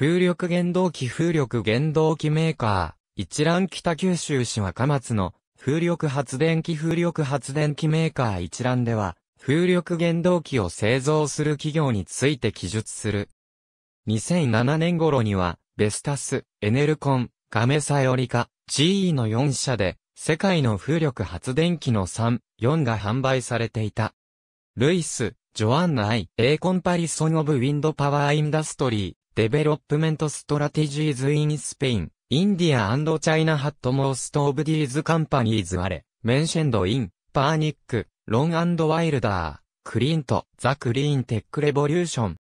風力原動機風力原動機メーカー、一覧北九州市若松の風力発電機風力発電機メーカー一覧では、風力原動機を製造する企業について記述する。2007年頃には、ベスタス、エネルコン、ガメサヨリカ、GE の4社で、世界の風力発電機の3、4が販売されていた。ルイス、ジョアンナ・アイ、A コンパリソン・オブ・ウィンド・パワー・インダストリー、Development Strategies in Spain, India and China had most of these companies were mentioned in Panic, Long and Wilder, Clint, The Clean Tech Revolution.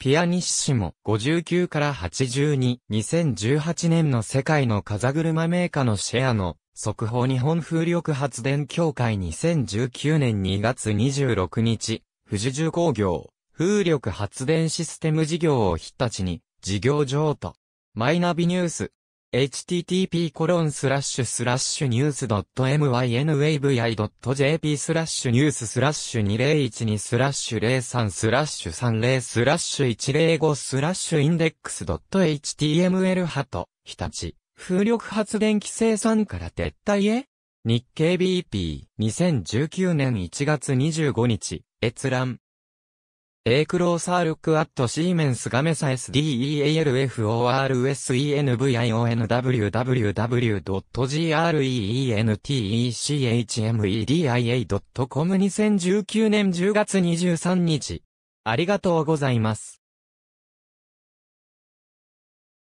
ピアニッシモ59から82、2018年の世界の風車メーカーのシェアの速報日本風力発電協会2019年2月26日、富士重工業、風力発電システム事業を日立に、事業譲渡。マイナビニュース。http コロンスラッシュスラッシュニュース .mynwavi.jp スラッシュニューススラッシュ2012スラッシュ03スラッシュ30スラッシュ105スラッシュインデックス .html ハト、日立、風力発電機生産から撤退へ日経 BP2019 年1月25日、閲覧。A closer look at Siemens g s d e a l f o r s e n w w w g r e e n t e c h m e d i a c o m 2019年10月23日。ありがとうございます。